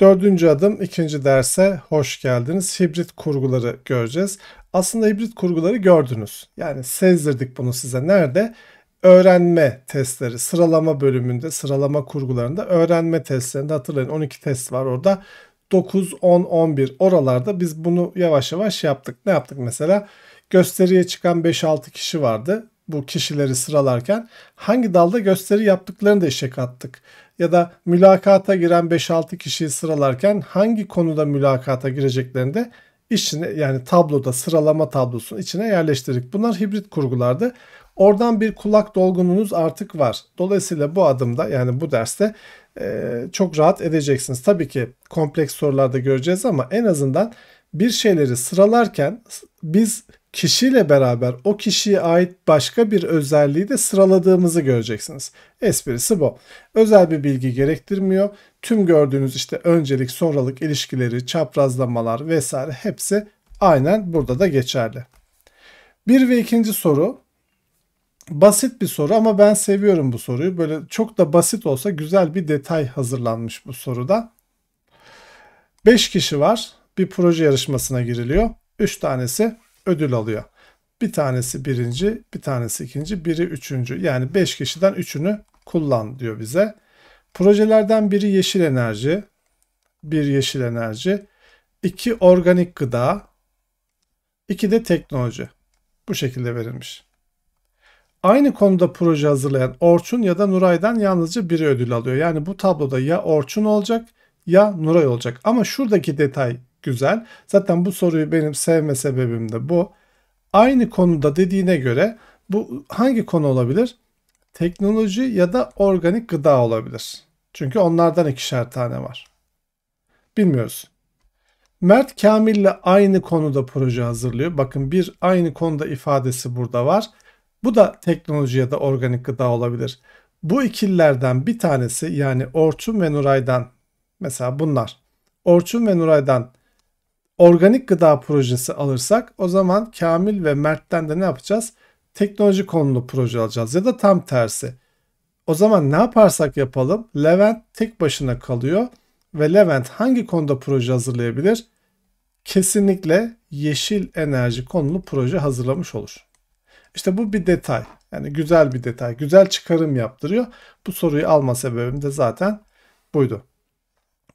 Dördüncü adım ikinci derse hoş geldiniz. Hibrit kurguları göreceğiz. Aslında hibrit kurguları gördünüz. Yani sezdirdik bunu size. Nerede? Öğrenme testleri, sıralama bölümünde, sıralama kurgularında öğrenme testlerinde hatırlayın 12 test var orada. 9, 10, 11 oralarda biz bunu yavaş yavaş yaptık. Ne yaptık mesela? Gösteriye çıkan 5-6 kişi vardı. Bu kişileri sıralarken hangi dalda gösteri yaptıklarını da işe kattık ya da mülakata giren 5-6 kişiyi sıralarken hangi konuda mülakata gireceklerini de içine yani tabloda sıralama tablosunun içine yerleştirdik. Bunlar hibrit kurgulardı. Oradan bir kulak dolgununuz artık var. Dolayısıyla bu adımda yani bu derste e, çok rahat edeceksiniz. Tabii ki kompleks sorularda göreceğiz ama en azından bir şeyleri sıralarken biz kişiyle beraber o kişiye ait başka bir özelliği de sıraladığımızı göreceksiniz. Esprisi bu. Özel bir bilgi gerektirmiyor. Tüm gördüğünüz işte öncelik, sonralık ilişkileri, çaprazlamalar vesaire hepsi aynen burada da geçerli. Bir ve ikinci soru basit bir soru ama ben seviyorum bu soruyu. Böyle çok da basit olsa güzel bir detay hazırlanmış bu soruda. 5 kişi var bir proje yarışmasına giriliyor. 3 tanesi ödül alıyor. Bir tanesi birinci, bir tanesi ikinci, biri üçüncü. Yani 5 kişiden üçünü kullan diyor bize. Projelerden biri yeşil enerji, bir yeşil enerji, iki organik gıda, iki de teknoloji. Bu şekilde verilmiş. Aynı konuda proje hazırlayan Orçun ya da Nuray'dan yalnızca biri ödül alıyor. Yani bu tabloda ya Orçun olacak ya Nuray olacak. Ama şuradaki detay Güzel. Zaten bu soruyu benim sevme sebebim de bu. Aynı konuda dediğine göre bu hangi konu olabilir? Teknoloji ya da organik gıda olabilir. Çünkü onlardan ikişer tane var. Bilmiyoruz. Mert Kamil'le aynı konuda proje hazırlıyor. Bakın bir aynı konuda ifadesi burada var. Bu da teknoloji ya da organik gıda olabilir. Bu ikililerden bir tanesi yani Orçun ve Nuray'dan mesela bunlar. Orçun ve Nuray'dan organik gıda projesi alırsak o zaman Kamil ve Mert'ten de ne yapacağız? Teknoloji konulu proje alacağız ya da tam tersi. O zaman ne yaparsak yapalım Levent tek başına kalıyor ve Levent hangi konuda proje hazırlayabilir? Kesinlikle yeşil enerji konulu proje hazırlamış olur. İşte bu bir detay. Yani güzel bir detay. Güzel çıkarım yaptırıyor. Bu soruyu alma sebebim de zaten buydu.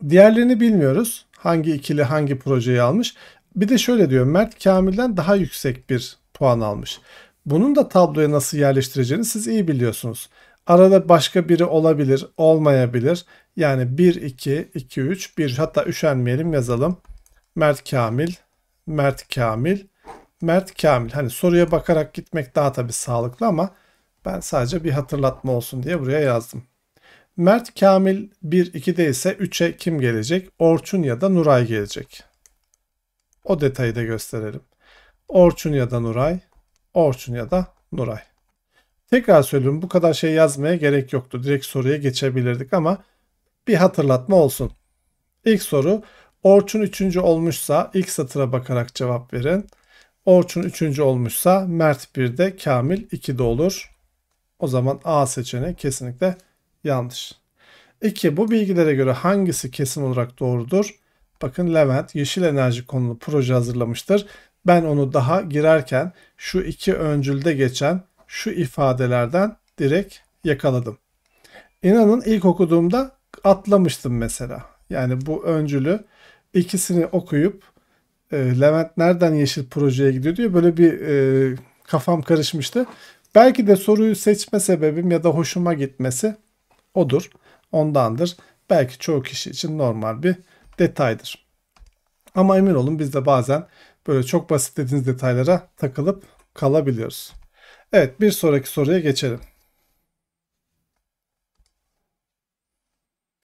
Diğerlerini bilmiyoruz. Hangi ikili hangi projeyi almış. Bir de şöyle diyor Mert Kamil'den daha yüksek bir puan almış. Bunun da tabloya nasıl yerleştireceğini siz iyi biliyorsunuz. Arada başka biri olabilir, olmayabilir. Yani 1, 2, 2, 3, 1 hatta üşenmeyelim yazalım. Mert Kamil, Mert Kamil, Mert Kamil. Hani soruya bakarak gitmek daha tabii sağlıklı ama ben sadece bir hatırlatma olsun diye buraya yazdım. Mert Kamil 1-2'de ise 3'e kim gelecek? Orçun ya da Nuray gelecek. O detayı da gösterelim. Orçun ya da Nuray, Orçun ya da Nuray. Tekrar söylüyorum bu kadar şey yazmaya gerek yoktu. Direkt soruya geçebilirdik ama bir hatırlatma olsun. İlk soru Orçun 3. olmuşsa ilk satıra bakarak cevap verin. Orçun 3. olmuşsa Mert 1'de, Kamil 2'de olur. O zaman A seçeneği kesinlikle Yanlış. 2. Bu bilgilere göre hangisi kesin olarak doğrudur? Bakın Levent yeşil enerji konulu proje hazırlamıştır. Ben onu daha girerken şu iki öncülde geçen şu ifadelerden direkt yakaladım. İnanın ilk okuduğumda atlamıştım mesela. Yani bu öncülü ikisini okuyup e, Levent nereden yeşil projeye gidiyor diye böyle bir e, kafam karışmıştı. Belki de soruyu seçme sebebim ya da hoşuma gitmesi odur, ondandır. Belki çoğu kişi için normal bir detaydır. Ama emin olun biz de bazen böyle çok basit dediğiniz detaylara takılıp kalabiliyoruz. Evet bir sonraki soruya geçelim.